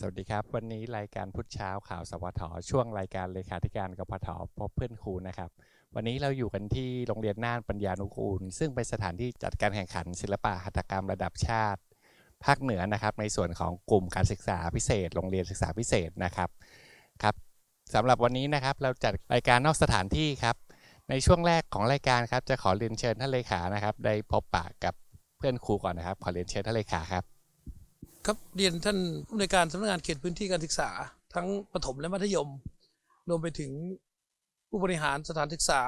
สวัสดีครับ วันนี้รายการพุทธเช้าข่าวสวทช่วงรายการเลขาธิการกพทพบเพื่อนครูนะครับ วันนี้เราอยู่กันที่โรงเรียนน่านปัญญานุกูลซึ่งเป็นสถานที่จัดการแข่งขันศิลปะหัตถกรรมระดับชาติ ภาคเหนือนะครับในส่วนของกลุ่มการศึกษาพิเศษโรงเรียนศึกษาพิเศษนะครับครับสำหรับวันนี้นะครับเราจัดรายการนอกสถานที่ครับในช่วงแรกของรายการครับจะขอเรียนเชิญท่านเลขานะครับได้พบปะกับเพื่อนครูก่อนนะครับขอเรียนเชิญท่านเลขาครับครับเรียนท่านผู้ในการสำนักงานเขตพื้นที่การศึกษา ทั้งประถมและมัธยม รวมไปถึงผู้บริหารสถานศึกษา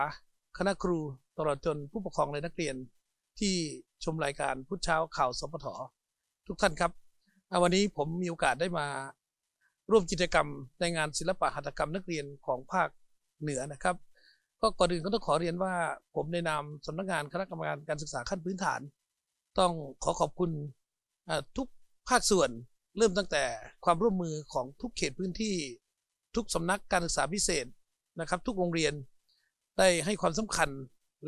คณะครูตลอดจนผู้ปกครองและนักเรียนที่ชมรายการพุทธเช้าข่าวสปททุกท่านครับ วันนี้ผมมีโอกาสได้มาร่วมกิจกรรม ในงานศิลปะหัตถกรรมนักเรียนของภาคเหนือนะครับ ก็ก่อนอื่นก็ต้องขอเรียนว่าผมในนามสำนักงานคณะกรรมการการศึกษาขั้นพื้นฐาน ต้องขอขอบคุณทุกภาคส่วนเริ่มตั้งแต่ความร่วมมือของทุกเขตพื้นที่ทุกสำนักการศึกษาพิเศษนะครับ ทุกโรงเรียนได้ให้ความสำคัญ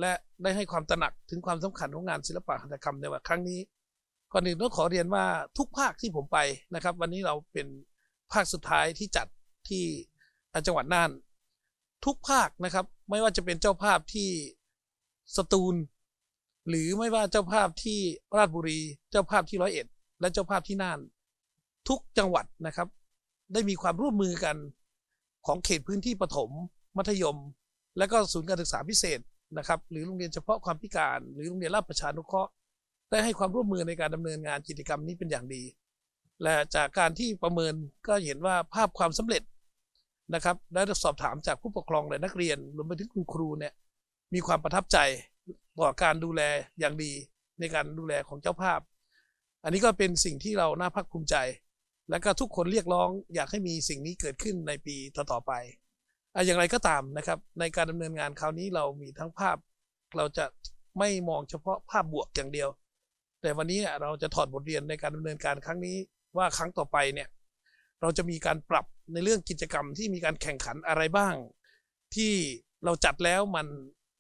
และได้ให้ความตระหนักถึงความสำคัญของงานศิลปะหัตถกรรมในวันครั้งนี้ก่อนอื่นต้องขอเรียนว่า ทุกภาคที่ผมไปนะครับ วันนี้เราเป็นภาคสุดท้ายที่จัดที่จังหวัดน่าน ทุกภาคนะครับไม่ว่าจะเป็นเจ้าภาพที่ สตูล หรือไม่ว่าเจ้าภาพที่ราชบุรีเจ้าภาพที่ร้อยเอ็ดและเจ้าภาพที่น่านทุกจังหวัดนะครับ ได้มีความร่วมมือกันของเขตพื้นที่ประถมมัธยม และก็ศูนย์การศึกษาพิเศษนะครับ หรือโรงเรียนเฉพาะความพิการ หรือโรงเรียนราบประชานุเคราะห์ ได้ให้ความร่วมมือในการดำเนินงานกิจกรรมนี้เป็นอย่างดี และจากการที่ประเมินก็เห็นว่าภาพความสำเร็จนะครับ ได้สอบถามจากผู้ปกครองและนักเรียนรวมไปถึงคุณครูเนี่ยมีความประทับใจต่อการดูแลอย่างดีในการดูแลของเจ้าภาพอันนี้ก็เป็นสิ่งที่เราน่าภาคภูมิใจ และก็ทุกคนเรียกร้องอยากให้มีสิ่งนี้เกิดขึ้นในปีต่อๆไปอย่างไรก็ตามนะครับ ในการดำเนินงานคราวนี้เรา มีทั้งภาพ เราจะไม่มองเฉพาะภาพบวกอย่างเดียว แต่วันนี้เราจะถอดบทเรียนในการดำเนินการครั้งนี้ว่าครั้งต่อไปเนี่ยเราจะมีการปรับในเรื่องกิจกรรมที่มีการแข่งขันอะไรบ้าง ที่เราจัดแล้วมัน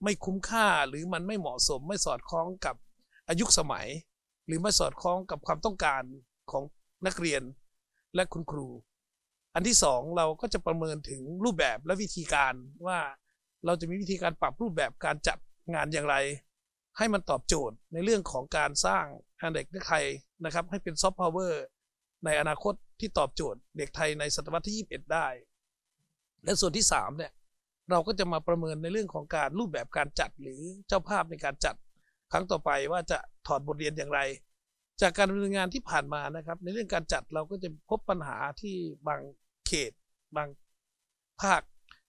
ไม่คุ้มค่าหรือมันไม่เหมาะสม ไม่สอดคล้องกับอายุสมัยหรือไม่สอดคล้องกับความต้องการของนักเรียนและคุณครู อันที่สองเราก็จะประเมินถึงรูปแบบและวิธีการว่าเราจะมีวิธีการปรับรูปแบบการจัดงานอย่างไร ให้มันตอบโจทย์ในเรื่องของการสร้างเด็กไทยนะครับให้เป็นซอฟต์พาวเวอร์ในอนาคตที่ตอบโจทย์เด็กไทยในศตวรรษที่ 21 ได้ และส่วนที่3เนี่ยเราก็จะมาประเมินในเรื่องของการรูปแบบการจัดหรือเจ้าภาพในการจัดครั้งต่อไปว่าจะถอดบทเรียนอย่างไร จากการดำเนินงานที่ผ่านมานะครับ ในเรื่องการจัดเราก็จะพบปัญหาที่บางเขตบางภาค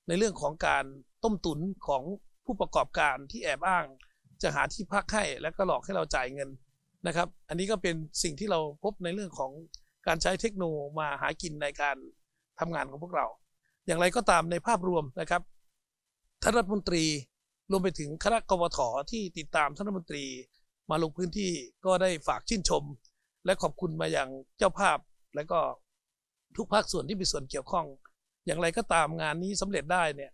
ในเรื่องของการต้มตุนของผู้ประกอบการที่แอบอ้างจะหาที่พักให้และก็หลอกให้เราจ่ายเงินนะครับ อันนี้ก็เป็นสิ่งที่เราพบในเรื่องของการใช้เทคโนโลยีมาหากินในการทำงานของพวกเรา อย่างไรก็ตามในภาพรวมนะครับท่านรัฐมนตรีรวมไปถึงคณะกบถที่ติดตามท่านรัฐมนตรีมาลงพื้นที่ก็ได้ฝากชื่นชม และขอบคุณมาอย่างเจ้าภาพและก็ทุกภาคส่วนที่มีส่วนเกี่ยวข้อง อย่างไรก็ตามงานนี้สำเร็จได้เนี่ย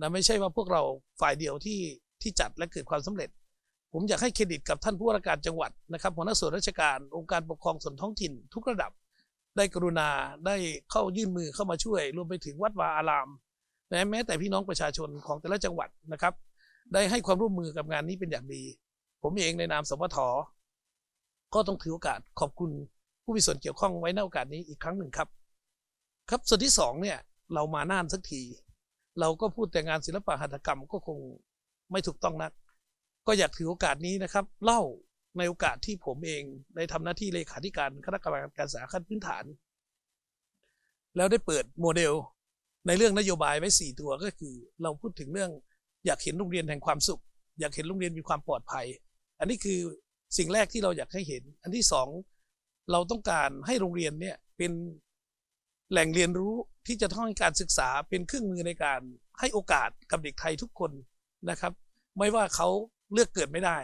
นะไม่ใช่ว่าพวกเราฝ่ายเดียวที่ที่จัดและเกิดความสำเร็จ ผมอยากให้เครดิตกับท่านผู้ว่าราชการจังหวัดนะครับหัวหน้าส่วนราชการองค์การปกครองส่วนท้องถิ่น ทุกระดับได้กรุณาได้เข้ายื่นมือเข้ามาช่วย รวมไปถึงวัดวาอารามแม้แต่พี่น้องประชาชนของแต่ละจังหวัดนะครับได้ให้ความร่วมมือกับงานนี้เป็นอย่างดี ผมเองในนามสมทก็ต้องถือโอกาสขอบคุณ ผู้มีส่วนเกี่ยวข้องไว้ในโอกาสนี้อีกครั้งหนึ่งครับ ครับส่วนที่สองเนี่ย เรามาน่านสักที เราก็พูดแต่งานศิลปะหัตถกรรมก็คงไม่ถูกต้องนัก ก็อยากถือโอกาสนี้นะครับ เล่าในโอกาสที่ผมเองได้ทำหน้าที่เลขาธิการคณะกรรมการการศึกษาขั้นพื้นฐาน แล้วได้เปิดโมเดล ในเรื่องนโยบายไว้ 4 ตัวก็คือ เราพูดถึงเรื่องอยากเห็นโรงเรียนแห่งความสุขอยากเห็นโรงเรียนมีความปลอดภัย อันนี้คือสิ่งแรกที่เราอยากให้เห็น อันที่สองเราต้องการให้โรงเรียนเนี่ยเป็นแหล่งเรียนรู้ที่จะท่องการศึกษาเป็นเครื่องมือในการให้โอกาสกับเด็กไทยทุกคนนะครับ ไม่ว่าเขาเลือกเกิดไม่ได้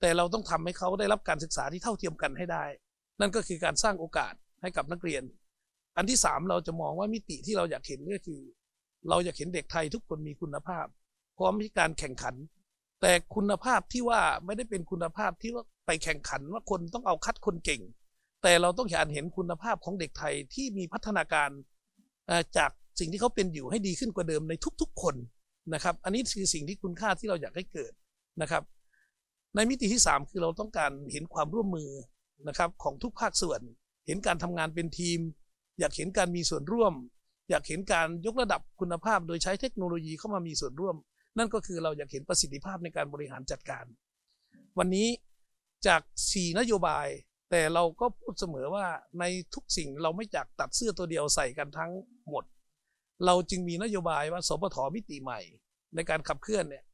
แต่เราต้องทำให้เขาได้รับการศึกษาที่เท่าเทียมกันให้ได้ นั่นก็คือการสร้างโอกาสให้กับนักเรียน อันที่สามเราจะมองว่ามิติที่เราอยากเห็นก็คือ เราอยากเห็นเด็กไทยทุกคนมีคุณภาพพร้อมที่การแข่งขัน แต่คุณภาพที่ว่าไม่ได้เป็นคุณภาพที่ว่าไปแข่งขันว่าคนต้องเอาคัดคนเก่งแต่เราต้องการเห็นคุณภาพของเด็กไทยที่มีพัฒนาการจากสิ่งที่เขาเป็นอยู่ให้ดีขึ้นกว่าเดิมในทุกๆ คนนะครับอันนี้คือสิ่งที่คุณค่าที่เราอยากให้เกิดนะครับ ในมิติที่ 3 คือเราต้องการเห็นความร่วมมือนะครับของทุกภาคส่วน เห็นการทำงานเป็นทีม อยากเห็นการมีส่วนร่วม อยากเห็นการยกระดับคุณภาพ โดยใช้เทคโนโลยีเข้ามามีส่วนร่วมนั่นก็คือเราอยากเห็นประสิทธิภาพในการบริหารจัดการ วันนี้จากสี่นโยบาย แต่เราก็พูดเสมอว่าในทุกสิ่งเราไม่อยากตัดเสื้อตัวเดียวใส่กันทั้งหมด เราจึงมีนโยบายว่าสปทมิติใหม่ ในการขับเคลื่อนเนี่ย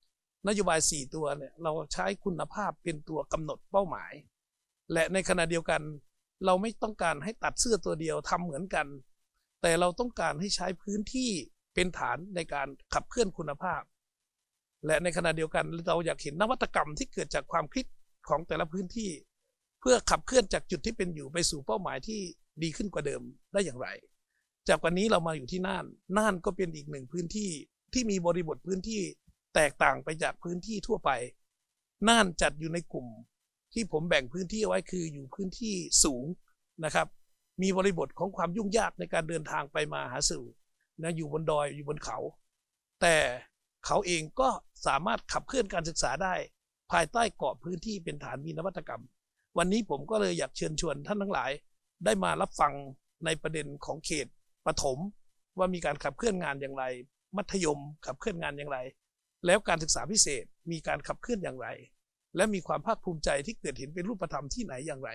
นโยบาย 4 ตัวเนี่ยเราใช้คุณภาพเป็นตัวกำหนดเป้าหมาย และในขณะเดียวกัน เราไม่ต้องการให้ตัดเสื้อตัวเดียวทำเหมือนกัน แต่เราต้องการให้ใช้พื้นที่เป็นฐานในการขับเคลื่อนคุณภาพและในขณะเดียวกันเราอยากเห็นนวัตกรรมที่เกิดจากความคิดของแต่ละพื้นที่ เพื่อขับเคลื่อนจากจุดที่เป็นอยู่ไปสู่เป้าหมายที่ดีขึ้นกว่าเดิมได้อย่างไร จากวันนี้เรามาอยู่ที่น่าน น่านก็เป็นอีกหนึ่งพื้นที่ที่มีบริบทพื้นที่แตกต่างไปจากพื้นที่ทั่วไป น่านจัดอยู่ในกลุ่ม ที่ผมแบ่งพื้นที่ไว้คืออยู่พื้นที่สูงนะครับ มีบริบทของความยุ่งยากในการเดินทางไปมาหาสู่นะอยู่บนดอยอยู่บนเขา แต่เขาเองก็สามารถขับเคลื่อนการศึกษาได้ ภายใต้เกาะพื้นที่เป็นฐานมีนวัตกรรม วันนี้ผมก็เลยอยากเชิญชวนท่านทั้งหลาย ได้มารับฟังในประเด็นของเขตปฐมว่ามีการขับเคลื่อนงานอย่างไร มัธยมขับเคลื่อนงานอย่างไร แล้วการศึกษาพิเศษ มีการขับเคลื่อนอย่างไร และมีความภาคภูมิใจที่เกิดเห็นเป็นรูปธรรมที่ไหนอย่างไร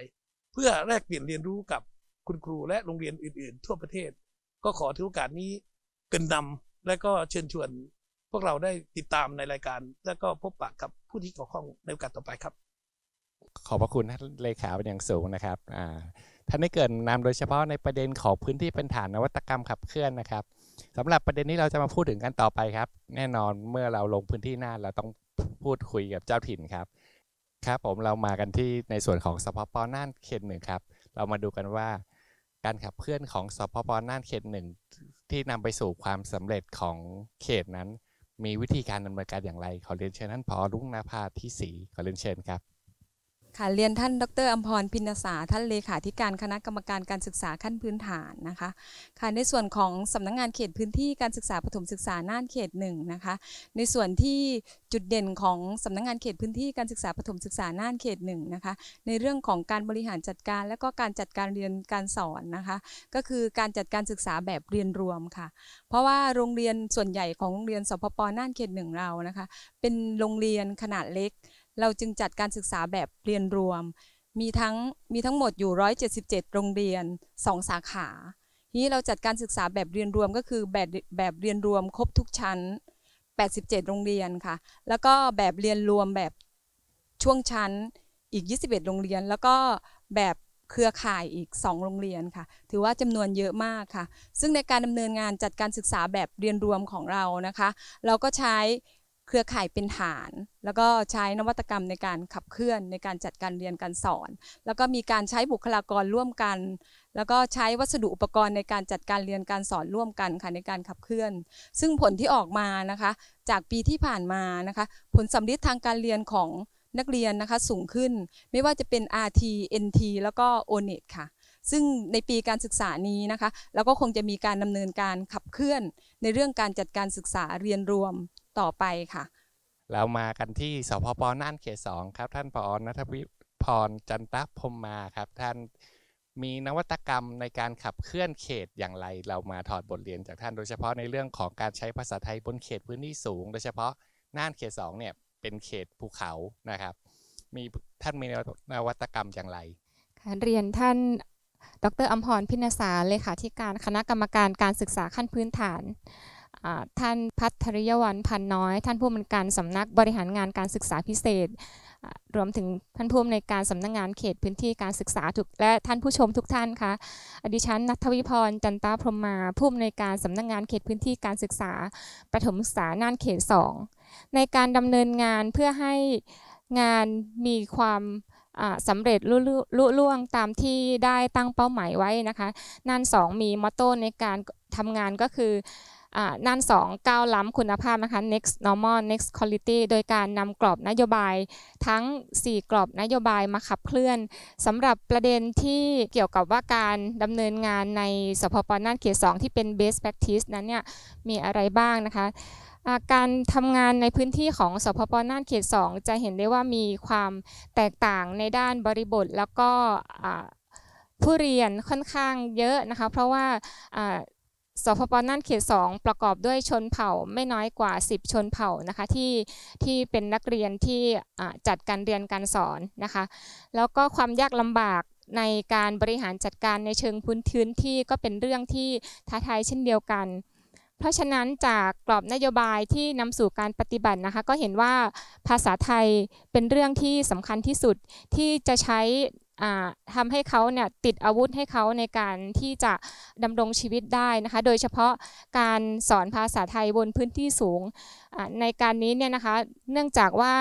เพื่อแลกเปลี่ยนเรียนรู้กับคุณครูและโรงเรียนอื่น ๆ ทั่วประเทศ ก็ขอถือโอกาสนี้เกินนำและก็เชิญชวนวกเราได้ติดตามในรายการ แล้วก็พบปะกับผู้ที่เกี่ยวข้องในโอกาสต่อไปครับ ขอบพระคุณท่านเลขาเป็นอย่างสูงนะครับท่านได้เกิดนำโดยเฉพาะในประเด็นของพื้นที่เป็นฐานนวัตกรรมขับเคลื่อนนะครับสำหรับประเด็นนี้เราจะมาพูดถึงกันต่อไปครับ แน่นอนเมื่อเราลงพื้นที่น่านเราต้องพูดคุยกับเจ้าถิ่นครับ ครับ ผมเรามากันที่ในส่วนของสพปน่านเขตหนึ่งครับ เรามาดูกันว่า การขับเคลื่อนของสพปน่านเขตหนึ่งที่นำไปสู่ความสำเร็จของเขตนั้นมีวิธีการดำเนินการอย่างไร ขอเรียนเชิญท่านผอลุงนาภาที่สีขอเรียนเชิญครับค่ะ เรียนท่านดรอัมพรพินสาท่านเลขาธิการคณะกรรมการการศึกษาขั้นพื้นฐานนะคะ ค่ะ ในส่วนของสำนักงงานเขตพื้นที่การศึกษาปฐมศึกษา น่านเขตหนึ่งนะคะ ในส่วนที่จุดเด่นของสำนักงงานเขตพื้นที่การศึกษาปฐมศึกษา น่านเขตหนึ่งนะคะ ในเรื่องของการบริหารจัดการ และก็การจัดการเรียนการสอนนะคะ ก็คือการจัดการศึกษาแบบเรียนรวมค่ะ เพราะว่าโรงเรียนส่วนใหญ่ของโรงเรียนสพปน่านเขตหนึ่งเรานะคะ เป็นโรงเรียนขนาดเล็กเราจึงจัดการศึกษาแบบเรียนรวม มีทั้งมีทั้งหมดอยู่ 177 โรงเรียน 2 สาขานี้เราจัดการศึกษาแบบเรียนรวมก็คือแบบแบบเรียนรวมครบทุกชั้น 87 โรงเรียนค่ะ แล้วก็แบบเรียนรวมแบบช่วงชั้นอีก 21 โรงเรียน แล้วก็แบบเครือข่ายอีก 2 โรงเรียนค่ะ ถือว่าจำนวนเยอะมากค่ะ ซึ่งในการดำเนินงานจัดการศึกษาแบบเรียนรวมของเรานะคะ เราก็ใช้เครือข่ายเป็นฐาน แล้วก็ใช้นวัตกรรมในการขับเคลื่อนในการจัดการเรียนการสอน แล้วก็มีการใช้บุคลากรร่วมกัน แล้วก็ใช้วัสดุอุปกรณ์ในการจัดการเรียนการสอนร่วมกันค่ะในการขับเคลื่อน ซึ่งผลที่ออกมานะคะ จากปีที่ผ่านมานะคะ ผลสัมฤทธิ์ทางการเรียนของนักเรียนนะคะ สูงขึ้น ไม่ว่าจะเป็น RT NT แล้วก็ ONET ค่ะ ซึ่งในปีการศึกษานี้นะคะเราก็คงจะมีการดำเนินการขับเคลื่อนในเรื่องการจัดการศึกษาเรียนรวมต่อไปค่ะเรามากันที่สพปน่านเขตสองครับ ท่านปอนัทวิพรจันตพมมาครับ ท่านมีนวัตกรรมในการขับเคลื่อนเขตอย่างไรเรามาถอดบทเรียนจากท่านโดยเฉพาะในเรื่องของการใช้ภาษาไทยบนเขตพื้นที่สูง โดยเฉพาะน่านเขตสองเนี่ยเป็นเขตภูเขานะครับมีท่านมีนวัตกรรมอย่างไรเรียนท่านดรอมพรพินสาเลขาธิการคณะกรรมการการศึกษาขั้นพื้นฐานท่านพัทริยวันพันน้อย ท่านผู้มนการสำนักบริหารงานการศึกษาพิเศษ รวมถึงท่านผู้อนการสำนักงานเขตพื้นที่การศึกษาทุกและท่านผู้ชมทุกท่านคะอดิฉันนัทวิพร จันตาพรมมาผู้อนการสำนักงานเขตพื้นที่การศึกษาประถมศึกษาน่านเขต2ในการดำเนินงานเพื่อให้งานมีความสำเร็จลุล่วงตามที่ได้ตั้งเป้าหมายไว้นะคะนั่น2มีมอตโต้ในการทำงานก็คือน่านสองก้าวล้ำคุณภาพนะคะ next normal next quality โดยการนำกรอบนโยบายทั้ง 4 กรอบนโยบายมาขับเคลื่อนสำหรับประเด็นที่เกี่ยวกับว่าการดำเนินงานในสพป น่านเขต2 ที่เป็น best practice นั้นเนี่ยมีอะไรบ้างนะคะการทำงานในพื้นที่ของสพป น่านเขต2 จะเห็นได้ว่ามีความแตกต่างในด้านบริบทแล้วก็ผู้เรียนค่อนข้างเยอะนะคะเพราะว่าสพปน่านเขต2ประกอบด้วยชนเผ่าไม่น้อยกว่า 10 ชนเผ่านะคะที่ที่เป็นนักเรียนที่จัดการเรียนการสอนนะคะ แล้วก็ความยากลำบากในการบริหารจัดการในเชิงพื้นทื้นที่ก็เป็นเรื่องที่ท้าทายเช่นเดียวกัน เพราะฉะนั้นจากกรอบนโยบายที่นำสู่การปฏิบัตินะคะก็เห็นว่าภาษาไทยเป็นเรื่องที่สำคัญที่สุดที่จะใช้ทำให้เขาเนี่ยติดอาวุธให้เขาในการที่จะดำรงชีวิตได้นะคะ โดยเฉพาะการสอนภาษาไทยบนพื้นที่สูงในการนี้เนี่ยนะคะ เนื่องจากว่า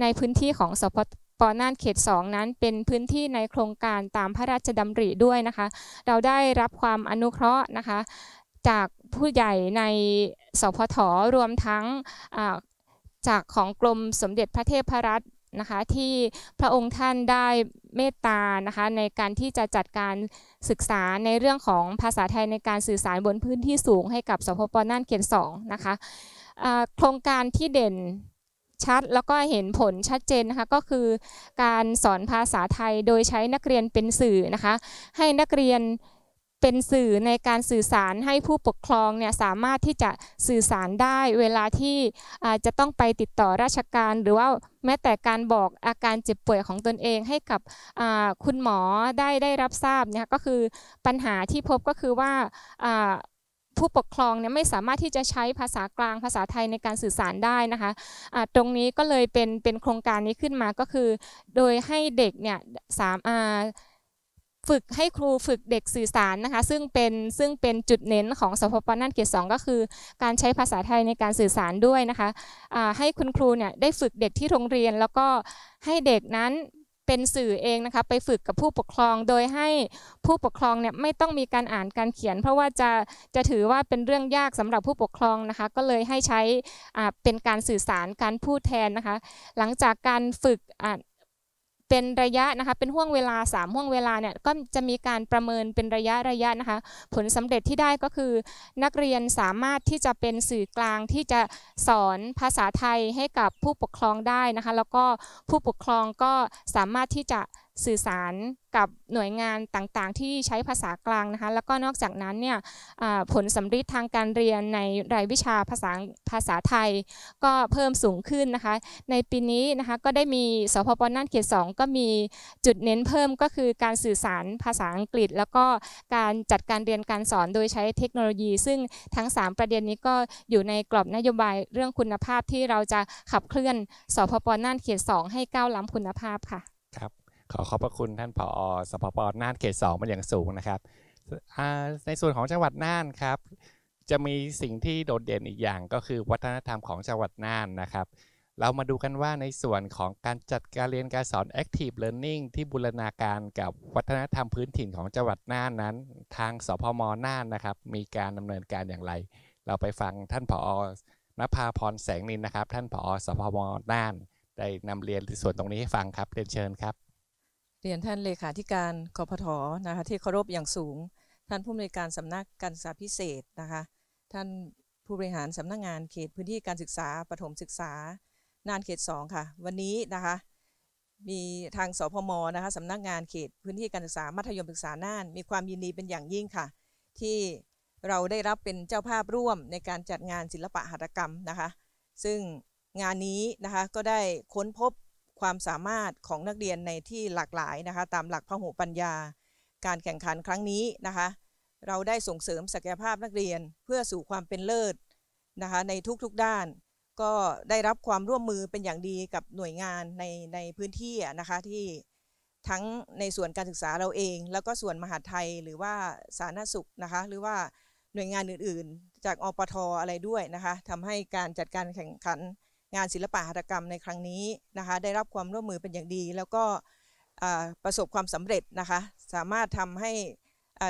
ในพื้นที่ของสพปอน่านเขต2นั้น เป็นพื้นที่ในโครงการตามพระราชดำริด้วยนะคะ เราได้รับความอนุเคราะห์นะคะจากผู้ใหญ่ในสพทรวมทั้งจากของกรมสมเด็จพระเทพรัตน์นะคะที่พระองค์ท่านได้เมตตานะคะในการที่จะจัดการศึกษาในเรื่องของภาษาไทยในการสื่อสารบนพื้นที่สูง ให้กับสพป น่าน เขียน2นะคะโครงการที่เด่นชัด แล้วก็เห็นผลชัดเจนนะคะก็คือการสอนภาษาไทยโดยใช้นักเรียนเป็นสื่อนะคะให้นักเรียนเป็นสื่อในการสื่อสารให้ผู้ปกครองเนี่ยสามารถที่จะสื่อสารได้เวลาที่จะต้องไปติดต่อราชการหรือว่าแม้แต่การบอกอาการเจ็บป่วยของตนเองให้กับคุณหมอได้ได้รับทราบนะคะก็คือปัญหาที่พบก็คือว่าผู้ปกครองเนี่ยไม่สามารถที่จะใช้ภาษากลางภาษาไทยในการสื่อสารได้นะคะะตรงนี้ก็เลยเป็นเป็นโครงการนี้ขึ้นมาก็คือ โดยให้เด็กเนี่ยสามฝึกให้ครูฝึกเด็กสื่อสารนะคะซึ่งเป็นซึ่งเป็นจุดเน้นของสพปนั่นเกียรติสก็คือ การใช้ภาษาไทยในการสื่อสารด้วยนะคะให้คุณครูเนี่ยได้ฝึกเด็กที่โรงเรียน แล้วก็ให้เด็กนั้นเป็นสื่อเองนะคะไปฝึกกับผู้ปกครองโดยให้ผู้ปกครองเนี่ยไม่ต้องมีการอ่านการเขียน เพราะว่าจะจะถือว่าเป็นเรื่องยากสำหรับผู้ปกครองนะคะก็เลยให้ใช้เป็นการสื่อสารการพูดแทนนะคะหลังจากการฝึกเป็นระยะนะคะ เป็นห่วงเวลา3ห่วงเวลาเนี่ยก็จะมีการประเมินเป็นระยะระยะนะคะ ผลสำเร็จที่ได้ก็คือ นักเรียนสามารถที่จะเป็นสื่อกลางที่จะสอนภาษาไทยให้กับผู้ปกครองได้นะคะ แล้วก็ผู้ปกครองก็สามารถที่จะสื่อสารกับหน่วยงานต่างๆ ที่ใช้ภาษากลางนะคะแล้วก็นอกจากนั้นเนี่ยผลสัมฤทธิ์ทางการเรียนในรายวิชาภาษาภาษาไทย ก็เพิ่มสูงขึ้นนะคะ ในปีนี้นะคะก็ได้มีสพปน่านเขต2ก็มีจุดเน้นเพิ่มก็คือการสื่อสารภาษาอังกฤษ แล้วก็การจัดการเรียนการสอนโดยใช้เทคโนโลยี ซึ่งทั้ง 3ประเด็นนี้ก็อยู่ในกรอบนโยบายเรื่องคุณภาพที่เราจะขับเคลื่อนสพปน่านเขต2ให้ก้าวล้ำคุณภาพค่ะครับขอขอบพระคุณท่านผอ สพป น่านเขตสองมันอย่างสูงนะครับ ในส่วนของจังหวัดน่านครับ จะมีสิ่งที่โดดเด่นอีกอย่างก็คือวัฒนธรรมของจังหวัดน่านนะครับ เรามาดูกันว่าในส่วนของการจัดการเรียนการสอน Active Learning ที่บูรณาการกับวัฒนธรรมพื้นถิ่นของจังหวัดน่านนั้น ทางสพม น่านนะครับ มีการดำเนินการอย่างไร เราไปฟังท่านผอนภาพร แสงนินนะครับ ท่านผอ สพม น่าน ได้นำเรียนส่วนตรงนี้ให้ฟังครับ เรียนเชิญครับเรียนท่านเลขาธิการคอพทอนะคะที่เคารพอย่างสูง ท่านผู้อำนวยการสำนักการศึกษาพิเศษนะคะท่านผู้บริหารสำนักงานเขตพื้นที่การศึกษาประถมศึกษานานเขต2ค่ะวันนี้นะคะมีทางสพมนะคะสำนักงานเขตพื้นที่การศึกษามัธยมศึกษาน่านมีความยินดีเป็นอย่างยิ่งค่ะที่เราได้รับเป็นเจ้าภาพร่วมในการจัดงานศิลปะหัตถกรรมนะคะซึ่งงานนี้นะคะก็ได้ค้นพบความสามารถของนักเรียนในที่หลากหลายนะคะตามหลักพหุปัญญาการแข่งขันครั้งนี้นะคะเราได้ส่งเสริมศักยภาพนักเรียนเพื่อสู่ความเป็นเลิศนะคะในทุกๆด้านก็ได้รับความร่วมมือเป็นอย่างดีกับหน่วยงานในในพื้นที่นะคะที่ทั้งในส่วนการศึกษาเราเอง แล้วก็ส่วนมหาไทยหรือว่าสาธารณสุขนะคะหรือว่าหน่วยงานอื่นๆ จากอปทออะไรด้วยนะคะทำให้การจัดการแข่งขันงานศิลปะหัตถกรรมในครั้งนี้นะคะได้รับความร่วมมือเป็นอย่างดี แล้วก็ประสบความสำเร็จนะคะสามารถทำให้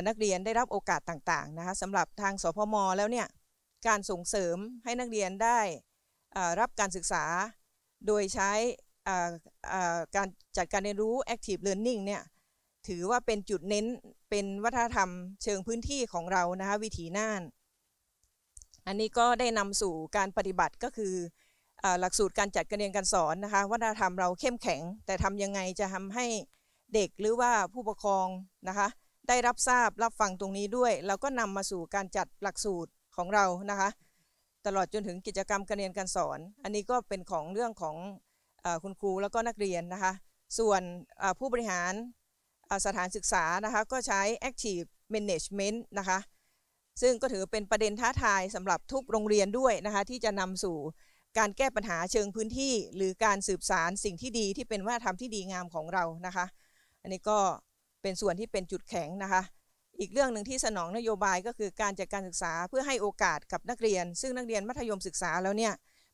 นักเรียนได้รับโอกาสต่างๆนะคะสำหรับทางสพม แล้วเนี่ยการส่งเสริมให้นักเรียนได้รับการศึกษาโดยใช้การจัดการเรียนรู้ active learning เนี่ยถือว่าเป็นจุดเน้นเป็นวัฒนธรรมเชิงพื้นที่ของเรานะคะวิถีน่านอันนี้ก็ได้นำสู่การปฏิบัติก็คือหลักสูตรการจัดการเรียนการสอนนะคะวัฒนธรรมเราเข้มแข็ง แต่ทำยังไงจะทำให้เด็กหรือว่าผู้ปกครองนะคะได้รับทราบรับฟังตรงนี้ด้วย เราก็นำมาสู่การจัดหลักสูตรของเรานะคะตลอดจนถึงกิจกรรมการเรียนการสอน อันนี้ก็เป็นของเรื่องของคุณครูแล้วก็นักเรียนนะคะส่วนผู้บริหารสถานศึกษานะคะก็ใช้ active management นะคะซึ่งก็ถือเป็นประเด็นท้าทายสำหรับทุกโรงเรียนด้วยนะคะที่จะนำสู่การแก้ปัญหาเชิงพื้นที่หรือการสืบสารสิ่งที่ดีที่เป็นวัฒนธรรมที่ดีงามของเรานะคะ อันนี้ก็เป็นส่วนที่เป็นจุดแข็งนะคะ อีกเรื่องหนึ่งที่สนองนโยบายก็คือการจัดการศึกษาเพื่อให้โอกาสกับนักเรียน ซึ่งนักเรียนมัธยมศึกษาแล้วเนี่ย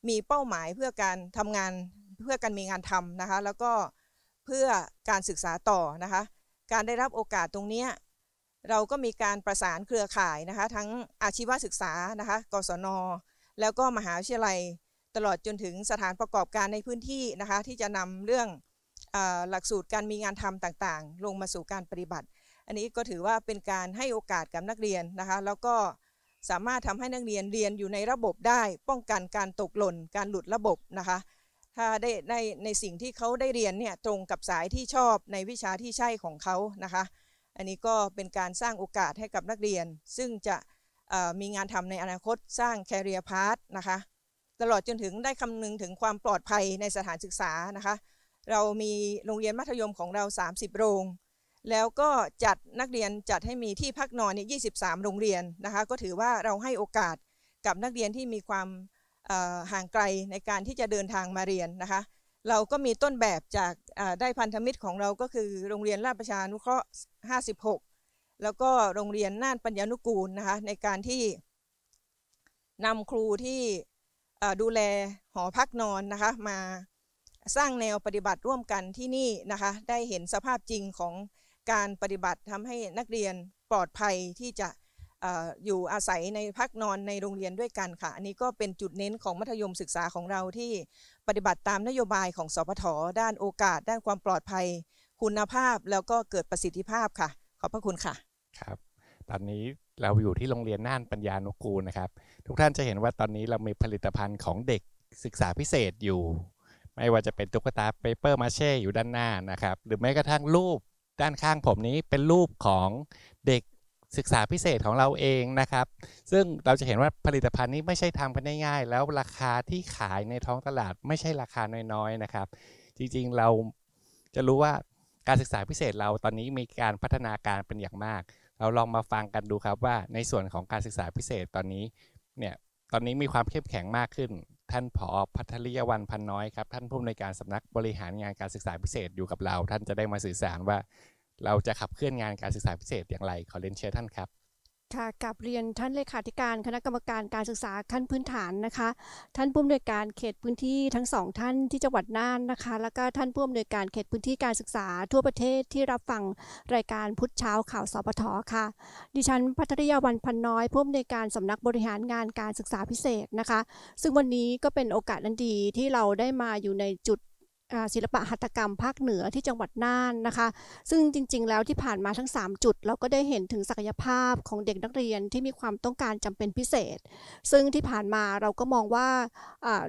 มีเป้าหมายเพื่อการทำงานเพื่อการมีงานทำนะคะแล้วก็เพื่อการศึกษาต่อนะคะการได้รับโอกาสตรงนี้เราก็มีการประสานเครือข่ายนะคะ ทั้งอาชีวศึกษานะคะกศนแล้วก็มหาวิทยาลัยตลอดจนถึงสถานประกอบการในพื้นที่นะคะ ที่จะนำเรื่องหลักสูตรการมีงานทำต่างๆ ลงมาสู่การปฏิบัติ อันนี้ก็ถือว่าเป็นการให้โอกาสกับนักเรียนนะคะ แล้วก็สามารถทำให้นักเรียนเรียนอยู่ในระบบได้ ป้องกันการตกหล่นการหลุดระบบนะคะถ้าได้ในในสิ่งที่เขาได้เรียนเนี่ย ตรงกับสายที่ชอบในวิชาที่ใช่ของเขานะคะ อันนี้ก็เป็นการสร้างโอกาสให้กับนักเรียน ซึ่งจะมีงานทำในอนาคตสร้างแคริเอร์พาร์ทนะคะตลอดจนถึงได้คำนึงถึงความปลอดภัยในสถานศึกษานะคะ เรามีโรงเรียนมัธยมของเรา 30 โรง แล้วก็จัดนักเรียนจัดให้มีที่พักนอนเนี่ย23 โรงเรียนนะคะ ก็ถือว่าเราให้โอกาสกับนักเรียนที่มีความห่างไกลในการที่จะเดินทางมาเรียนนะคะ เราก็มีต้นแบบจากได้พันธมิตรของเราก็คือ โรงเรียนราชประชานุเคราะห์ 56 แล้วก็โรงเรียนน่านปัญญานุกูลนะคะในการที่นำครูที่ดูแลหอพักนอนนะคะมาสร้างแนวปฏิบัติร่วมกันที่นี่นะคะ ได้เห็นสภาพจริงของการปฏิบัติทำให้นักเรียนปลอดภัยที่จะอยู่อาศัยในพักนอนในโรงเรียนด้วยกันค่ะอันนี้ก็เป็นจุดเน้นของมัธยมศึกษาของเราที่ปฏิบัติตามนโยบายของสพทด้านโอกาสด้านความปลอดภัย คุณภาพแล้วก็เกิดประสิทธิภาพค่ะ ขอบพระคุณค่ะ ครับ ตอนนี้เราอยู่ที่โรงเรียนน่านปัญญานุกูลนะครับ ทุกท่านจะเห็นว่าตอนนี้เรามีผลิตภัณฑ์ของเด็กศึกษาพิเศษอยู่ ไม่ว่าจะเป็นตุ๊กตาเปเปอร์มาเช่อยู่ด้านหน้านะครับ หรือแม้กระทั่งรูปด้านข้างผมนี้เป็นรูปของเด็กศึกษาพิเศษของเราเองนะครับ ซึ่งเราจะเห็นว่าผลิตภัณฑ์นี้ไม่ใช่ทำกันง่ายๆแล้วราคาที่ขายในท้องตลาดไม่ใช่ราคาน้อยๆ นะครับ จริงๆเราจะรู้ว่าการศึกษาพิเศษเราตอนนี้มีการพัฒนาการเป็นอย่างมากเราลองมาฟังกันดูครับว่า ในส่วนของการศึกษาพิเศษตอนนี้เนี่ย ตอนนี้มีความเข้มแข็งมากขึ้น ท่านผอ พัทริยวันพันน้อยครับ ท่านผู้อำนวยการสำนักบริหารงานการศึกษาพิเศษอยู่กับเรา ท่านจะได้มาสื่อสารว่า เราจะขับเคลื่อนงานการศึกษาพิเศษอย่างไร ขอเรียนเชิญท่านครับค่ะกับเรียนท่านเลขาธิการคณะกรรมการการศึกษาขั้นพื้นฐานนะคะ ท่านผู้อำนวยการเขตพื้นที่ทั้งสองท่านที่จังหวัดน่านนะคะ แล้วก็ท่านผู้อำนวยการเขตพื้นที่การศึกษา ทั่วประเทศที่รับฟังรายการพุทธเช้าข่าวสปทค่ะ ดิฉันพัทริยาวันพันน้อยผู้อำนวยการสำนักบริหารงานการศึกษาพิเศษนะคะ ซึ่งวันนี้ก็เป็นโอกาสอันดีที่เราได้มาอยู่ในจุดศิลปะหัตถกรรมภาคเหนือที่จังหวัดน่านนะคะ ซึ่งจริงๆแล้วที่ผ่านมาทั้ง 3 จุด เราก็ได้เห็นถึงศักยภาพของเด็กนักเรียนที่มีความต้องการจำเป็นพิเศษ ซึ่งที่ผ่านมาเราก็มองว่า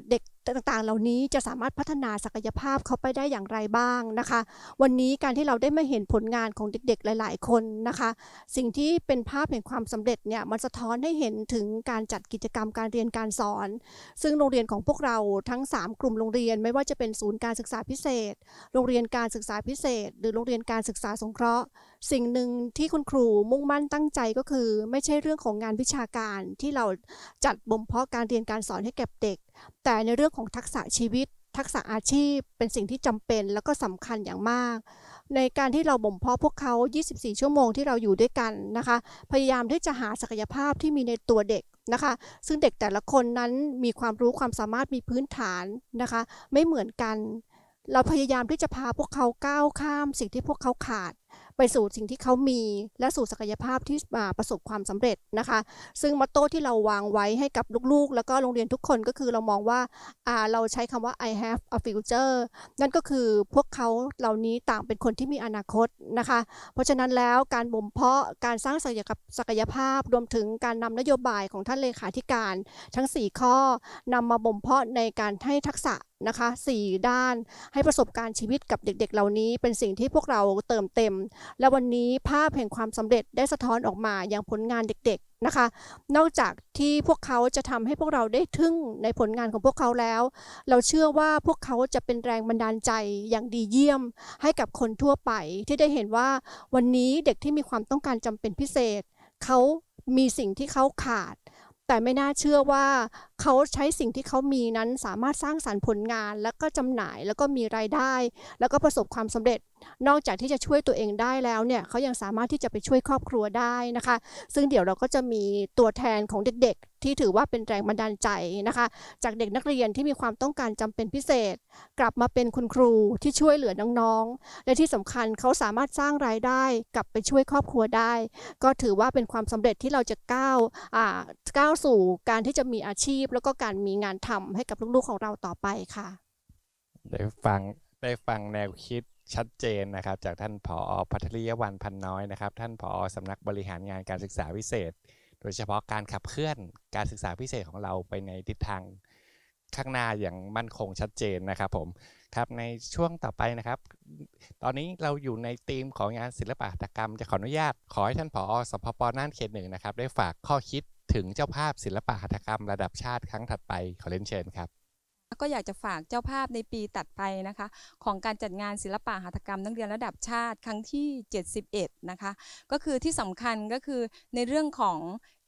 เด็กต่างๆ เหล่านี้จะสามารถพัฒนาศักยภาพเขาไปได้อย่างไรบ้างนะคะ วันนี้การที่เราได้มาเห็นผลงานของเด็กๆ หลาย ๆ คนนะคะ สิ่งที่เป็นภาพแห่งความสำเร็จเนี่ย มันสะท้อนให้เห็นถึงการจัดกิจกรรมการเรียนการสอน ซึ่งโรงเรียนของพวกเราทั้ง3กลุ่มโรงเรียน ไม่ว่าจะเป็นศูนย์การศึกษาพิเศษ โรงเรียนการศึกษาพิเศษ หรือโรงเรียนการศึกษาสงเคราะห์ สิ่งหนึ่งที่คุณครูมุ่งมั่นตั้งใจก็คือ ไม่ใช่เรื่องของงานวิชาการที่เราจัดบ่มเพาะการเรียนการสอนให้แก่เด็กแต่ในเรื่องของทักษะชีวิต ทักษะอาชีพเป็นสิ่งที่จำเป็นแล้วก็สำคัญอย่างมาก ในการที่เราบ่มเพาะพวกเขา 24 ชั่วโมงที่เราอยู่ด้วยกันนะคะ พยายามที่จะหาศักยภาพที่มีในตัวเด็กนะคะซึ่งเด็กแต่ละคนนั้นมีความรู้ความสามารถมีพื้นฐานนะคะไม่เหมือนกัน เราพยายามที่จะพาพวกเขาก้าวข้าม สิ่งที่พวกเขาขาดไปสู่สิ่งที่เขามีและสู่ศักยภาพที่มาประสบความสำเร็จนะคะ ซึ่งมอตโต้ที่เราวางไว้ให้กับลูกๆ แล้วก็โรงเรียนทุกคนก็คือเรามองว่าเราใช้คำว่า I have a future นั่นก็คือพวกเขาเหล่านี้ต่างเป็นคนที่มีอนาคตนะคะ เพราะฉะนั้นแล้วการบ่มเพาะการสร้างศักยภาพ รวมถึงการนำนโยบายของท่านเลขาธิการ ทั้ง 4 ข้อ นำมาบ่มเพาะในการให้ทักษะนะคะ4ด้านให้ประสบการณ์ชีวิตกับเด็กๆ เหล่านี้เป็นสิ่งที่พวกเราเติมเต็ม และวันนี้ภาพแห่งความสำเร็จได้สะท้อนออกมาอย่างผลงานเด็กๆนะคะ นอกจากที่พวกเขาจะทำให้พวกเราได้ทึ่งในผลงานของพวกเขาแล้ว เราเชื่อว่าพวกเขาจะเป็นแรงบันดาลใจอย่างดีเยี่ยมให้กับคนทั่วไปที่ได้เห็นว่าวันนี้เด็กที่มีความต้องการจำเป็นพิเศษเขามีสิ่งที่เขาขาด แต่ไม่น่าเชื่อว่าเขาใช้สิ่งที่เขามีนั้นสามารถสร้างสารรค์ผลงาน แล้วก็จำหน่ายแล้วก็มีรายได้ แล้วก็ประสบความสำเร็จ นอกจากที่จะช่วยตัวเองได้แล้วเนี่ยเขายังสามารถที่จะไปช่วยครอบครัวได้นะคะ ซึ่งเดี๋ยวเราก็จะมีตัวแทนของเด็กๆ ที่ถือว่าเป็นแรงบันดาลใจนะคะ จากเด็กนักเรียนที่มีความต้องการจำเป็นพิเศษ กลับมาเป็นคุณครูที่ช่วยเหลือน้องๆ และที่สำคัญเขาสามารถสร้างรายได้กลับไปช่วยครอบครัวได้ ก็ถือว่าเป็นความสำเร็จที่เราจะก้าวก้าวสู่ การที่จะมีอาชีพพแล้วก็การมีงานทำให้กับลูกๆของเราต่อไปค่ะได้ฟังได้ฟังแนวคิดชัดเจนนะครับ จากท่านผอพัทริยวันพันน้อยนะครับ ท่านผอสำนักบริหารงานการศึกษาพิเศษ โดยเฉพาะการขับเคลื่อนการศึกษาพิเศษของเราไปในทิศทางข้างหน้าอย่างมั่นคงชัดเจนนะครับผมครับ ในช่วงต่อไปนะครับ ตอนนี้เราอยู่ในธีมของงานศิลปะตถกรรมจะขออนุญาตขอให้ท่านผอ สพป น่านเขตหนึ่งนะครับ ได้ฝากข้อคิดถึงเจ้าภาพศิลปะหัตถกรรมระดับชาติครั้งถัดไป ขอเล่นเชิญครับก็อยากจะฝากเจ้าภาพในปีตัดไปนะคะของการจัดงานศิลปะหัตถกรรมนักเรียนระดับชาติครั้งที่71นะคะก็คือที่สำคัญก็คือในเรื่องของ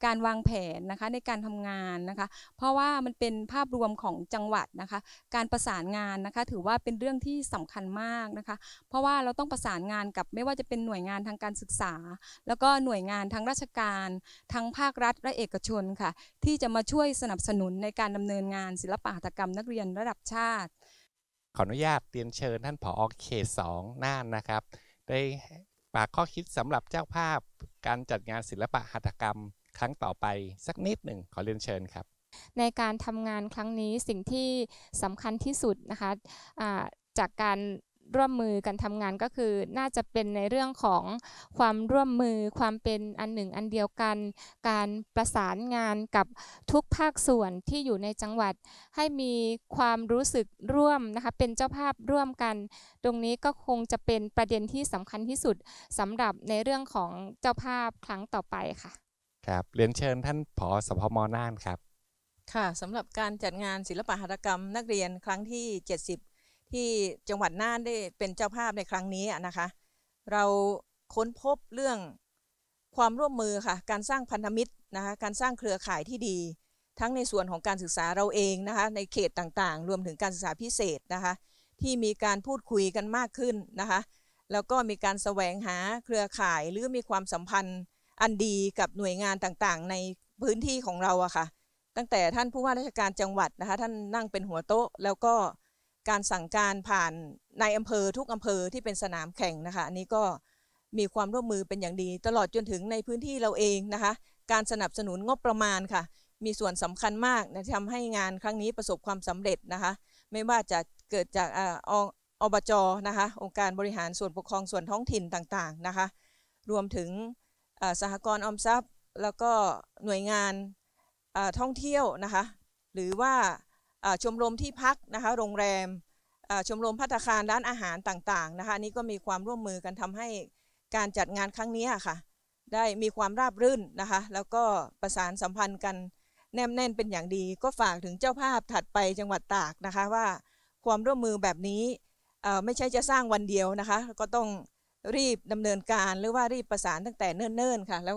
การวางแผนนะคะในการทำงานนะคะ เพราะว่ามันเป็นภาพรวมของจังหวัดนะคะการประสานงานนะคะ ถือว่าเป็นเรื่องที่สำคัญมากนะคะ เพราะว่าเราต้องประสานงานกับไม่ว่าจะเป็นหน่วยงานทางการศึกษา แล้วก็หน่วยงานทางราชการ ทั้งภาครัฐและเอกชนค่ะที่จะมาช่วยสนับสนุนในการดำเนินงานศิลปะหัตกรรมนักเรียนระดับชาติ ขออนุญาตเรียนเชิญท่านผอเขตสองน่านนะครับได้ฝากข้อคิดสำหรับเจ้าภาพ การจัดงานศิลปะหัตกรรมครั้งต่อไปสักนิดหนึ่งขอเรียนเชิญครับในการทำงานครั้งนี้สิ่งที่สำคัญที่สุดนะคะะจากการร่วมมือกันทำงานก็คือน่าจะเป็นในเรื่องของความร่วมมือ ความเป็นอันหนึ่งอันเดียวกัน การประสานงานกับทุกภาคส่วนที่อยู่ในจังหวัด ให้มีความรู้สึกร่วมนะคะเป็นเจ้าภาพร่วมกัน ตรงนี้ก็คงจะเป็นประเด็นที่สำคัญที่สุดสำหรับในเรื่องของเจ้าภาพครั้งต่อไปค่ะครับเรียนเชิญท่านผอสพมน่านครับค่ะสำหรับการจัดงานศิลปหัตถกรรมนักเรียนครั้งที่ 70 ที่จังหวัดน่านได้เป็นเจ้าภาพในครั้งนี้นะคะเราค้นพบเรื่องความร่วมมือค่ะการสร้างพันธมิตรนะคะการสร้างเครือข่ายที่ดีทั้งในส่วนของการศึกษาเราเองนะคะในเขตต่างๆ รวมถึงการศึกษาพิเศษนะคะที่มีการพูดคุยกันมากขึ้นนะคะแล้วก็มีการแสวงหาเครือข่ายหรือมีความสัมพันธ์อันดีกับหน่วยงานต่างๆ ในพื้นที่ของเราอะค่ะตั้งแต่ท่านผู้ว่าราชการจังหวัดนะคะ ท่านนั่งเป็นหัวโต๊ะแล้วก็การสั่งการผ่านในอำเภอทุกอำเภอที่เป็นสนามแข่งนะคะอันนี้ก็มีความร่วมมือเป็นอย่างดี ตลอดจนถึงในพื้นที่เราเองนะคะ การสนับสนุนงบประมาณค่ะ มีส่วนสำคัญมากนะทำให้งานครั้งนี้ประสบความสำเร็จนะคะ ไม่ว่าจะเกิดจากออบจนะคะ องค์การบริหารส่วนปกครองส่วนท้องถิ่นต่างๆนะคะ รวมถึงสหกรณ์ออมทรัพย์แล้วก็หน่วยงานท่องเที่ยวนะคะหรือว่าชมรมที่พักนะคะโรงแรมชมรมพัตคารร้านอาหารต่างๆนะคะนี้ก็มีความร่วมมือกันทำให้การจัดงานครั้งนี้ค่ะได้มีความราบรื่นนะคะแล้วก็ประสานสัมพันธ์กันแนบแน่นเป็นอย่างดีก็ฝากถึงเจ้าภาพถัดไปจังหวัดตากนะคะว่าความร่วมมือแบบนี้ไม่ใช่จะสร้างวันเดียวนะคะก็ต้องรีบดำเนินการหรือว่ารีบประสานตั้งแต่เนิ่นๆค่ะ แล้ว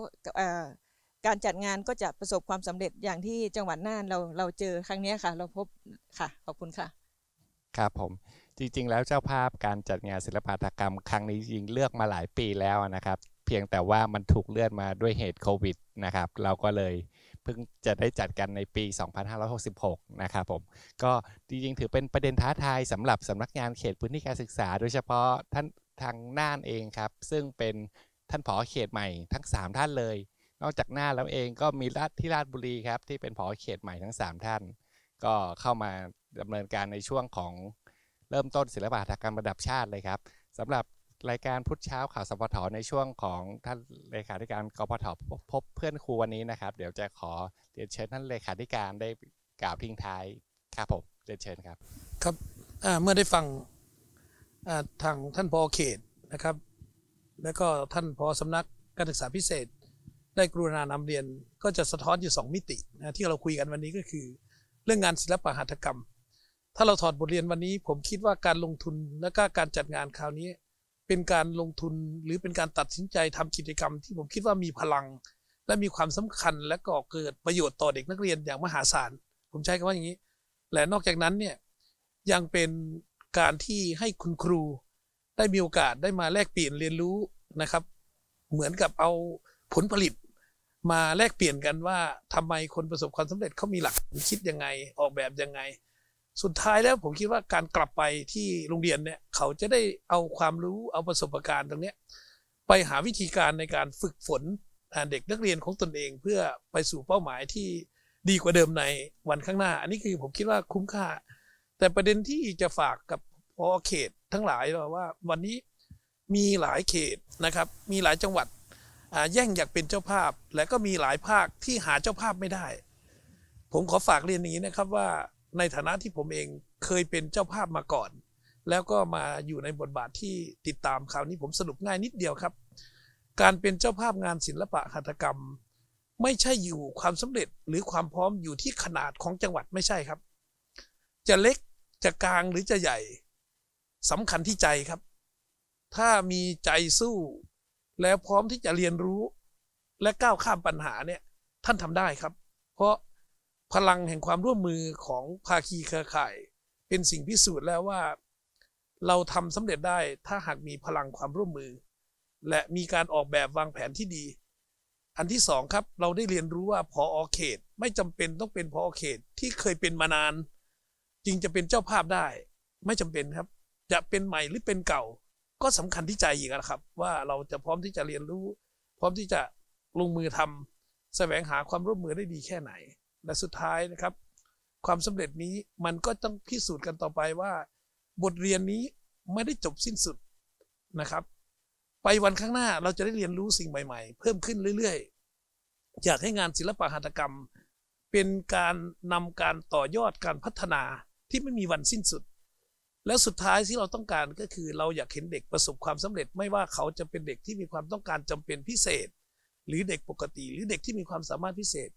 การจัดงานก็จะประสบความสำเร็จอย่างที่จังหวัดน่านเราเราเจอครั้งนี้ค่ะ เราพบค่ะขอบคุณค่ะครับผมจริงๆแล้วเจ้าภาพการจัดงานศิลปาตกรรม ครั้งนี้จริงเลือกมาหลายปีแล้วนะครับเพียงแต่ว่ามันถูกเลื่อนมาด้วยเหตุโควิดนะครับเราก็เลยเพิ่งจะได้จัดกันในปี 2566 นะครับผมก็จริงๆถือเป็นประเด็นท้าทายสำหรับสำนักงานเขตพื้นที่การศึกษาโดยเฉพาะท่านทางน่านเองครับ ซึ่งเป็นท่านผอ เขตใหม่ทั้ง 3 ท่านเลย นอกจากน่านแล้วเองก็มีราฐที่ราชบุรีครับที่เป็นผอ เขตใหม่ทั้ง 3 ท่าน ก็เข้ามาดำเนินการในช่วงของเริ่มต้นศิลปะทางการระดับชาติเลยครับ สำหรับรายการพุทธเช้าข่าวสพทในช่วงของท่านเลขาธิการกพทพบเพื่อนครูวันนี้นะครับ เดี๋ยวจะขอเรียนเชิญท่านเลขาธิการได้กล่าวทิ้งท้ายครับผมเรียนเชิญครับครับเมื่อได้ฟังทางท่านพอเขตนะครับและก็ท่านพอสำนักการศึกษาพิเศษ ได้กรุณานำเรียนก็จะสะท้อนอยู่ 2 มิตินะที่เราคุยกันวันนี้ก็คือ เรื่องงานศิลปะหัตถกรรม ถ้าเราถอดบทเรียนวันนี้ ผมคิดว่าการลงทุนและก็การจัดงานคราวนี้เป็นการลงทุนหรือเป็นการตัดสินใจทำกิจกรรม ที่ผมคิดว่ามีพลัง และมีความสำคัญและก่อเกิดประโยชน์ต่อเด็กนักเรียนอย่างมหาศาลผมใช้คำว่าอย่างนี้และนอกจากนั้นเนี่ยยังเป็นการที่ให้คุณครูได้มีโอกาสได้มาแลกเปลี่ยนเรียนรู้นะครับ เหมือนกับเอาผลผลิตมาแลกเปลี่ยนกันว่าทำไมคนประสบความสำเร็จเขามีหลักคิดยังไงออกแบบยังไง สุดท้ายแล้วผมคิดว่าการกลับไปที่โรงเรียนเนี่ยเขาจะได้เอาความรู้เอาประสบการณ์ตรงนี้ไปหาวิธีการในการฝึกฝนเด็กนักเรียนของตนเอง เพื่อไปสู่เป้าหมายที่ดีกว่าเดิมในวันข้างหน้าอันนี้คือผมคิดว่าคุ้มค่าแต่ประเด็นที่จะฝากกับพอเขตทั้งหลายว่าวันนี้มีหลายเขตนะครับ มีหลายจังหวัดแย่งอยากเป็นเจ้าภาพ และก็มีหลายภาคที่หาเจ้าภาพไม่ได้ ผมขอฝากเรียนนี้นะครับว่าในฐานะที่ผมเองเคยเป็นเจ้าภาพมาก่อน แล้วก็มาอยู่ในบทบาทที่ติดตามคราวนี้ผมสรุปง่ายนิดเดียวครับ การเป็นเจ้าภาพงานศิลปะหัตถกรรม ไม่ใช่อยู่ความสำเร็จหรือความพร้อมอยู่ที่ขนาดของจังหวัดไม่ใช่ครับ จะเล็กจะกลางหรือจะใหญ่สำคัญที่ใจครับ ถ้ามีใจสู้ แล้วพร้อมที่จะเรียนรู้และก้าวข้ามปัญหาเนี่ย ท่านทำได้ครับ เพราะพลังแห่งความร่วมมือของภาคีเครือข่าย เป็นสิ่งพิสูจน์แล้วว่า เราทำสำเร็จได้ ถ้าหากมีพลังความร่วมมือ และมีการออกแบบวางแผนที่ดี อันที่สองครับเราได้เรียนรู้ว่าพออเขตไม่จำเป็นต้องเป็นพออเขตที่เคยเป็นมานานจึงจะเป็นเจ้าภาพได้ไม่จำเป็นครับจะเป็นใหม่หรือเป็นเก่า ก็สำคัญที่ใจอีกนะครับ ว่าเราจะพร้อมที่จะเรียนรู้ พร้อมที่จะลงมือทำ แสวงหาความร่วมมือได้ดีแค่ไหน และสุดท้ายนะครับ ความสำเร็จนี้มันก็ต้องพิสูจน์กันต่อไปว่า บทเรียนนี้ไม่ได้จบสิ้นสุดนะครับ ไปวันข้างหน้าเราจะได้เรียนรู้สิ่งใหม่ๆ เพิ่มขึ้นเรื่อยๆอยากให้งานศิลปะหัตถกรรม เป็นการนำการต่อยอดการพัฒนาที่ไม่มีวันสิ้นสุด แล้วสุดท้ายที่เราต้องการก็คือเราอยากเห็นเด็กประสบความสำเร็จ ไม่ว่าเขาจะเป็นเด็กที่มีความต้องการจำเป็นพิเศษ หรือเด็กปกติหรือเด็กที่มีความสามารถพิเศษ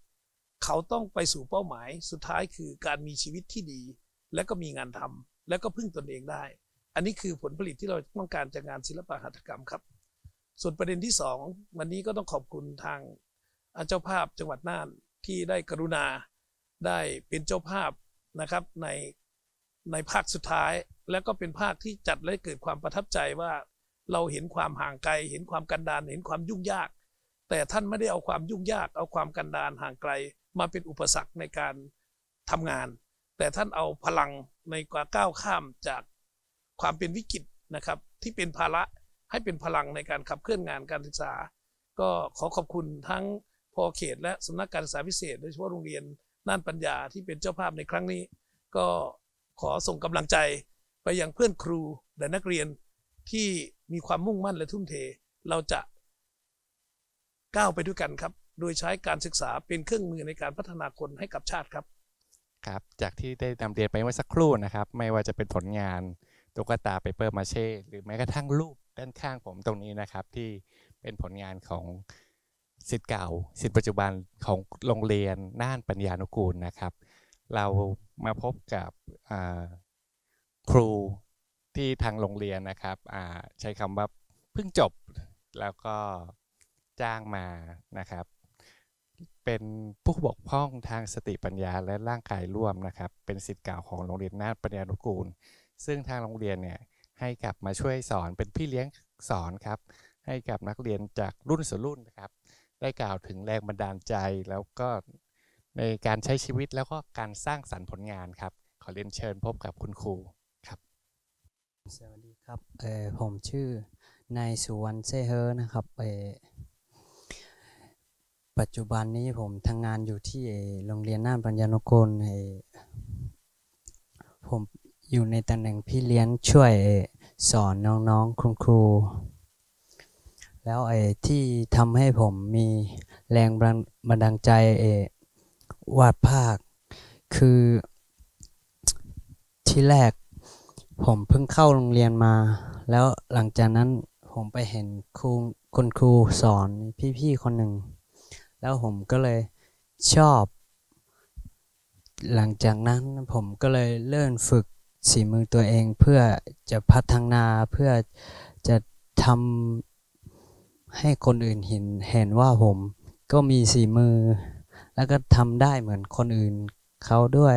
เขาต้องไปสู่เป้าหมาย สุดท้ายคือการมีชีวิตที่ดีและก็มีงานทำ และก็พึ่งตนเองได้ อันนี้คือผลผลิตที่เราต้องการจากงานศิลปะหัตถกรรมครับ ส่วนประเด็นที่ 2 วันนี้ก็ต้องขอบคุณทางเจ้าภาพจังหวัดน่านที่ได้กรุณาได้เป็นเจ้าภาพนะครับในในภาคสุดท้ายแล้วก็เป็นภาคที่จัดและเกิดความประทับใจว่าเราเห็นความห่างไกล เห็นความกันดาน เห็นความยุ่งยาก แต่ท่านไม่ได้เอาความยุ่งยาก เอาความกันดานห่างไกล มาเป็นอุปสรรคในการทำงาน แต่ท่านเอาพลังในกว่าก้าวข้ามจากความเป็นวิกฤตนะครับ ที่เป็นภาระให้เป็นพลังในการขับเคลื่อนงานการศึกษา ก็ขอขอบคุณทั้งพอเขตและสำนักการศึกษาพิเศษโดยเฉพาะโรงเรียนน่านปัญญาที่เป็นเจ้าภาพในครั้งนี้ก็ขอส่งกำลังใจไปยังเพื่อนครูและนักเรียนที่มีความมุ่งมั่นและทุ่มเท เราจะก้าวไปด้วยกันครับ โดยใช้การศึกษาเป็นเครื่องมือในการพัฒนาคนให้กับชาติครับ ครับ จากที่ได้นำเรียนไปเมื่อสักครู่นะครับ ไม่ว่าจะเป็นผลงานตุ๊กตาเปเปอร์มาเช่ หรือแม้กระทั่งรูปด้านข้างผมตรงนี้นะครับ ที่เป็นผลงานของสิทธิ์เก่าสิทธิ์ปัจจุบันของโรงเรียนน่านปัญญานุกูลนะครับเรามาพบกับครูที่ทางโรงเรียนนะครับใช้คำว่าเพิ่งจบแล้วก็จ้างมานะครับ เป็นผู้บกพร่องทางสติปัญญาและร่างกายร่วมนะครับ เป็นสิทธิ์เก่าของโรงเรียนนาฏปัญญานุกูลซึ่งทางโรงเรียนเนี่ยให้กลับมาช่วยสอนเป็นพี่เลี้ยงสอนครับ ให้กับนักเรียนจากรุ่นสู่รุ่นนะครับ ได้กล่าวถึงแรงบันดาลใจแล้วก็ในการใช้ชีวิตแล้วก็การสร้างสรรค์ผลงานครับ ขอเรียนเชิญพบกับคุณครูครับ สวัสดีครับเออผมชื่อ นายสุวรรณเซเฮอนะครับเออปัจจุบันนี้ผมทำงงานอยู่ที่โรงเรียนน่านปัญญานุกลผมอยู่ในตำแหน่งพี่เลี้ยงช่วยสอนน้องๆ คุณครู แล้วไอ้ที่ทำให้ผมมีแรงบันดาลใจวาดภาพคือที่แรกผมเพิ่งเข้าโรงเรียนมา แล้วหลังจากนั้นผมไปเห็นครูคนครูสอนพี่ๆคนหนึ่งแล้วผมก็เลยชอบ หลังจากนั้นผมก็เลยเริ่มฝึกสีมือตัวเอง เพื่อจะพัฒนาเพื่อจะทำให้คนอื่นเห็นเห็นว่าผมก็มีสีมือแล้วก็ทำได้เหมือนคนอื่นเขาด้วย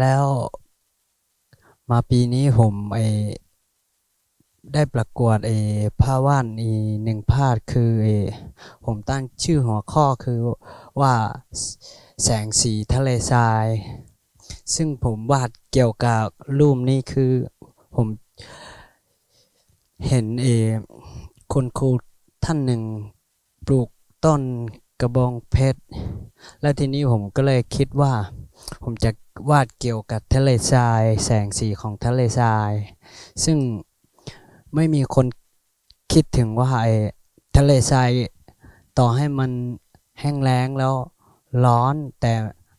แล้ว มาปีนี้ผมไอได้ประกวดไอผ้าว่านอีหนึ่งพาดคือไอผมตั้งชื่อหัวข้อคือว่าแสงสีทะเลทราย ซึ่งผมวาดเกี่ยวกับรูปนี้คือผมเห็นเอคนครูท่านหนึ่งปลูกต้นกระบองเพชร และทีนี้ผมก็เลยคิดว่าผมจะวาดเกี่ยวกับทะเลทรายแสงสีของทะเลทรายซึ่งไม่มีคนคิดถึงว่าไอ้ทะเลทรายต่อให้มันแห้งแล้งแล้วร้อนแต่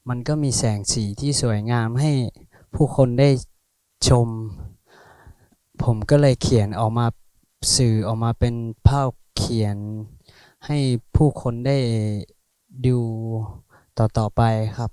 มันก็มีแสงสีที่สวยงามให้ผู้คนได้ชม ผมก็เลยเขียนออกมาสื่อออกมาเป็นภาพเขียนให้ผู้คนได้ดูต่อๆไปครับ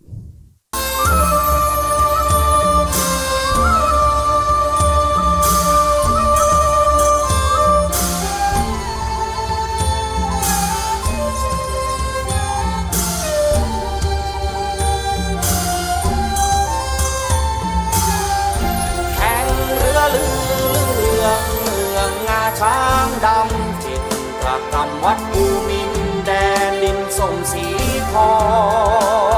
好。